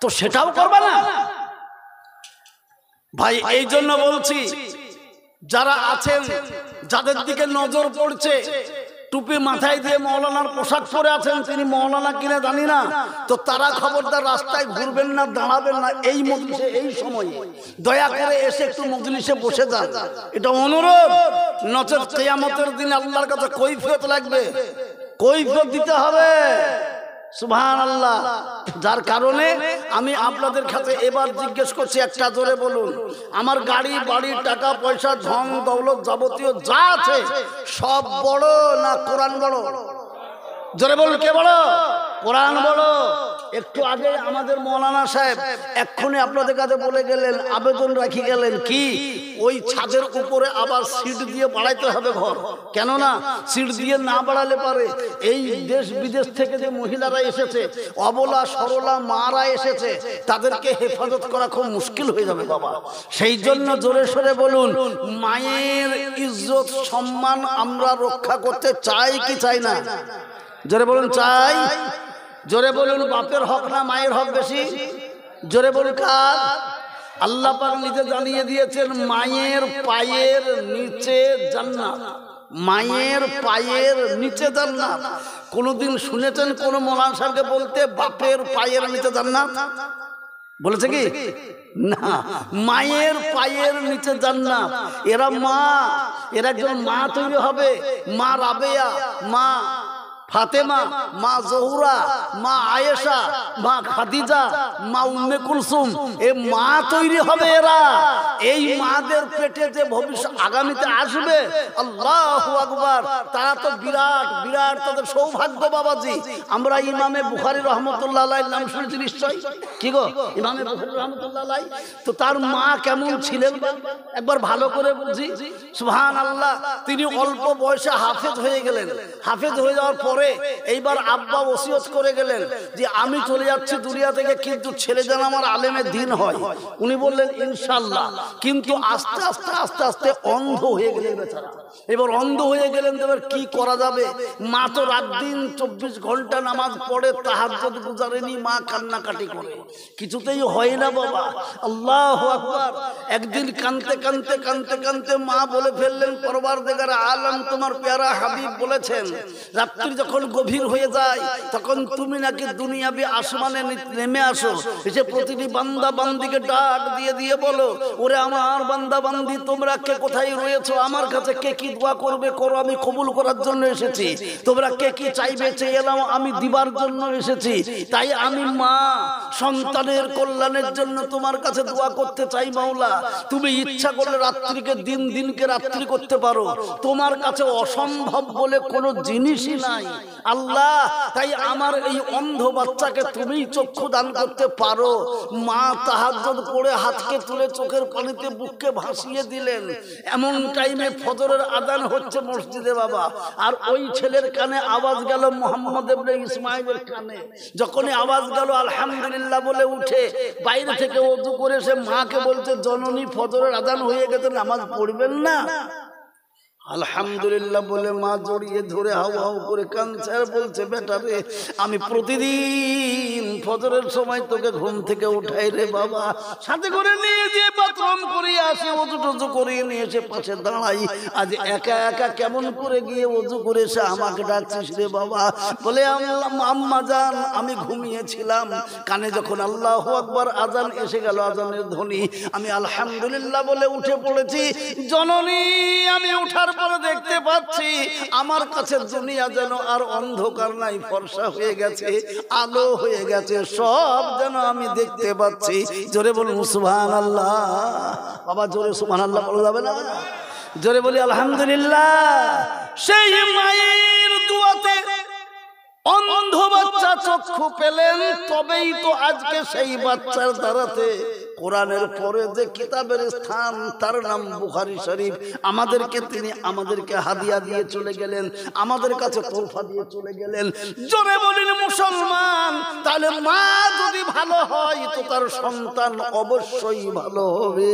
তো সেটাও করবে না ভাই এই জন্য বলছি যারা আছেন যাদের দিকে নজর পড়ছে টুপি মাথায় দিয়ে মৌলানার পোশাক পরে আছেন তিনি মৌলানা কিনে জানি না তো তারা খবরদার রাস্তায় ঘুরবেন না দাঁড়াবেন না এই মজলিসে এই সময়ে দয়া করে এসে একটু মজলিসে বসে যান এটা অনুরোধ নচেত কেয়ামতের দিন আল্লাহর কাছে কৈফিয়ত লাগবে কৈফিয়ত দিতে হবে সুভান আল্লাহ যার কারণে আমি আপনাদের কাছে এবার জিজ্ঞেস করছি একটা জোরে বলুন আমার গাড়ি বাড়ি টাকা পয়সা ধন দৌলত যাবতীয় যা আছে সব বড় না কোরআন বড় জোরে বলুন কে বলো কোরআন বলো একটু আগে আমাদের মৌলানা সাহেব এক্ষুনি আপনাদের কাছে বলে গেলেন আবেদন রাখি গেলেন কি ওই ছাদের উপরে আবার সিট দিয়ে বাড়াইতে হবে ঘর কেননা সিট দিয়ে না বাড়ালে পারে এই দেশ বিদেশ থেকে যে মহিলারা এসেছে অবলা সরলা মারা এসেছে তাদেরকে হেফাজত করা খুব মুশকিল হয়ে যাবে বাবা সেই জন্য জোরে সরে বলুন মায়ের ইজ্জত সম্মান আমরা রক্ষা করতে চাই কি চাই না জোরে বলুন চাই জোরে বলুন বাপের হক না মায়ের হক বেশি জোরে বলুন কাজ আল্লাহ পাক নিজে জানিয়ে দিয়েছেন মায়ের পায়ের নিচে জান্নাত মায়ের পায়ের নিচে জান্নাত কোনোদিন শুনেছেন কোন মোলান সাহেবকে বলতে বাপের পায়ের নিচে জান্নাত বলেছে কি না মায়ের পায়ের নিচে জান্নাত এরা মা এরা একজন মা তৈরি হবে মা রাবেয়া মা ফাতেমা মা জহুরা মা আয়েশা মা খাদিজা মা উম্মে কুলসুম এ মা তৈরি হবে এরা এই মাদের পেটে যে ভবিষ্যৎ আগামীতে আসবে আল্লাহ আকবার তারা তো বিরাট বিরাট তাদের সৌভাগ্য বাবাজি আমরা ইমামে বুখারি রহমতুল্লাহ নাম শুনেছি নিশ্চয় কি গো ইমামে বুখারি রহমতুল্লাহ তো তার মা কেমন ছিলেন একবার ভালো করে বুঝি সুহান আল্লাহ তিনি অল্প বয়সে হাফেজ হয়ে গেলেন হাফেজ হয়ে যাওয়ার পরে পরে এইবার আব্বা ওসিয়ত করে গেলেন যে আমি চলে যাচ্ছি দুনিয়া থেকে কিন্তু ছেলে যেন আমার আলেমে দিন হয় উনি বললেন ইনশাল্লাহ কিন্তু আস্তে আস্তে আস্তে আস্তে অন্ধ হয়ে গেলেন এবার অন্ধ হয়ে গেলেন এবার কি করা যাবে মা তো রাত দিন চব্বিশ ঘন্টা নামাজ পড়ে তাহার গুজারেনি মা কান্নাকাটি করে কিছুতেই হয় না বাবা আল্লাহ আকবার একদিন কানতে কানতে কানতে কানতে মা বলে ফেললেন পরবার দেখার আলম তোমার প্যারা হাবিব বলেছেন রাত্রি যখন যখন গভীর হয়ে যায় তখন তুমি নাকি দুনিয়াবি আসমানে নেমে আসো এসে প্রতিটি বান্দা বান্দিকে ডাক দিয়ে দিয়ে বলো ওরে আমার বান্দা বান্দি তোমরা কে কোথায় রয়েছো আমার কাছে কে কি দোয়া করবে করো আমি কবুল করার জন্য এসেছি তোমরা কে কি চাইবে চেয়ে এলাম আমি দিবার জন্য এসেছি তাই আমি মা সন্তানের কল্যাণের জন্য তোমার কাছে দোয়া করতে চাই মাওলা তুমি ইচ্ছা করলে রাত্রিকে দিন দিনকে রাত্রি করতে পারো তোমার কাছে অসম্ভব বলে কোনো জিনিসই নাই আল্লাহ তাই আমার এই অন্ধ বাচ্চাকে তুমি চক্ষু দান করতে পারো মা তাহাজ্জদ করে হাতকে তুলে চোখের পানিতে বুককে ভাসিয়ে দিলেন এমন টাইমে ফজরের আদান হচ্ছে মসজিদে বাবা আর ওই ছেলের কানে আওয়াজ গেল মোহাম্মদ ইসমাইলের কানে যখনই আওয়াজ গেল আলহামদুলিল্লাহ বলে উঠে বাইরে থেকে অজু করে সে মাকে বলছে জননী ফজরের আদান হয়ে গেছে নামাজ পড়বেন না আলহামদুলিল্লাহ বলে মা জড়িয়ে ধরে হাউ হাউ করে কানসার বলছে বেটা রে আমি প্রতিদিন ফজরের সময় তোকে ঘুম থেকে উঠাই রে বাবা সাথে করে নিয়ে যে বাথরুম করে আসে অজু টজু করিয়ে নিয়ে এসে পাশে দাঁড়াই আজ একা একা কেমন করে গিয়ে অজু করে এসে আমাকে ডাকছিস রে বাবা বলে আম্মা যান আমি ঘুমিয়েছিলাম কানে যখন আল্লাহ আকবার আজান এসে গেল আজানের ধ্বনি আমি আলহামদুলিল্লাহ বলে উঠে পড়েছি জননী আমি উঠার আসার পরে দেখতে পাচ্ছি আমার কাছে দুনিয়া যেন আর অন্ধকার নাই ফর্সা হয়ে গেছে আলো হয়ে গেছে সব যেন আমি দেখতে পাচ্ছি জোরে বলুন সুহান আল্লাহ বাবা জোরে সুহান আল্লাহ বলা যাবে না জোরে বলি আলহামদুলিল্লাহ সেই মায়ের দুয়াতে অন্ধ বাচ্চা চক্ষু পেলেন তবেই তো আজকে সেই বাচ্চার দ্বারাতে কোরআনের পরে যে কিতাবের স্থান তার নাম বুখারি শরীফ আমাদেরকে তিনি আমাদেরকে হাদিয়া দিয়ে চলে গেলেন আমাদের কাছে তোলফা দিয়ে চলে গেলেন জোরে বলিনি মুসলমান তাহলে মা যদি ভালো হয় তো তার সন্তান অবশ্যই ভালো হবে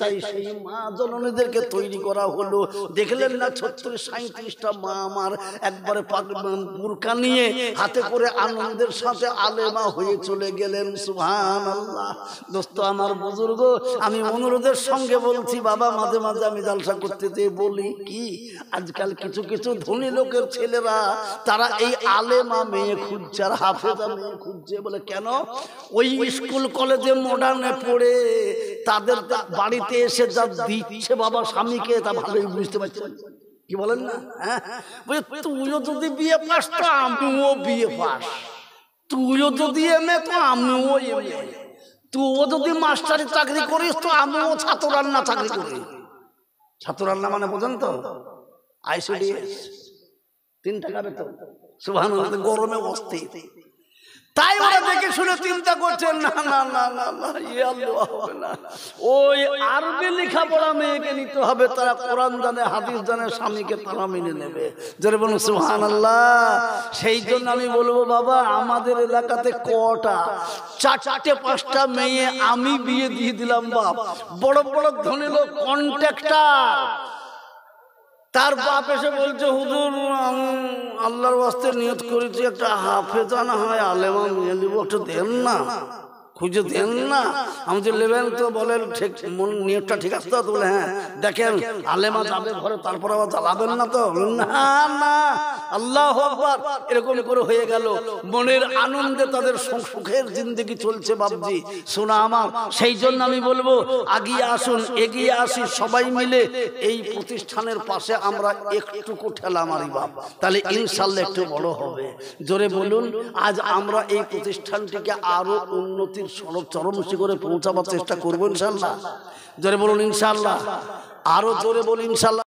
তাই সেই মা জননীদেরকে তৈরি করা হলো দেখলেন না ছত্রিশ সাঁত্রিশটা মা আমার একবারে বুরকা নিয়ে হাতে করে আনন্দের সাথে আলেমা হয়ে চলে গেলেন সুহান আল্লাহ দোস্ত আমার বুজুর্গ আমি অনুরোধের সঙ্গে বলছি বাবা মাঝে মাঝে আমি জালসা করতে যেয়ে বলি কি আজকাল কিছু কিছু ধনী লোকের ছেলেরা তারা এই আলেমা মেয়ে খুঁজছে আর হাফেজা মেয়ে খুঁজছে বলে কেন ওই স্কুল কলেজে মডার্নে পড়ে তাদের বাড়িতে এসে যা দিচ্ছে বাবা স্বামীকে তা ভালোই বুঝতে পারছে কি বলেন না হ্যাঁ তুইও যদি বিয়ে পাস তো আমিও বিয়ে পাস তুইও যদি এমে তো আমিও এমে তো যদি মাস্টারের চাকরি করিস তো আমিও ছাত্র রান্না চাকরি করি ছাত্র রান্না মানে বোঝেন তো আইসিডিএস তিন টাকা বেতন সুভান গরমে অস্থির তাই ওরা দেখে শুনে চিন্তা করছেন না না না না না ওই আরবি লেখা পড়া মেয়েকে নিতে হবে তারা কোরআন জানে হাদিস জানে স্বামীকে তারা মেনে নেবে যারা বলুন সুহান আল্লাহ সেই জন্য আমি বলবো বাবা আমাদের এলাকাতে কটা চারটে পাঁচটা মেয়ে আমি বিয়ে দিয়ে দিলাম বাপ বড় বড় ধনী লোক কন্ট্রাক্টার তার বাপ এসে বলছে হুজুর আমি আল্লাহর বাস্তে নিয়ত করেছি একটা হাফেজান হয় আলেমা নিয়ে নিব একটু দেন না খুঁজে দেন না আমি তো নেবেন তো বলেন ঠিক মন নিয়োগটা ঠিক আসতে তো বলে হ্যাঁ দেখেন আলেমা যাবে ঘরে তারপর আবার জ্বালাবেন না তো না না আল্লাহ এরকম করে হয়ে গেল মনের আনন্দে তাদের সুখের জিন্দগি চলছে বাবজি শোনা আমার সেই জন্য আমি বলবো আগিয়ে আসুন এগিয়ে আসি সবাই মিলে এই প্রতিষ্ঠানের পাশে আমরা একটুকু ঠেলা মারি বাপ তাহলে ইনশাল্লাহ একটু বড় হবে জোরে বলুন আজ আমরা এই প্রতিষ্ঠানটিকে আরো উন্নতির চরম শিখরে পৌঁছাবার চেষ্টা করবো ইনশাল্লাহ জোরে বলুন ইনশাল্লাহ আরো জোরে বলুন ইনশাল্লাহ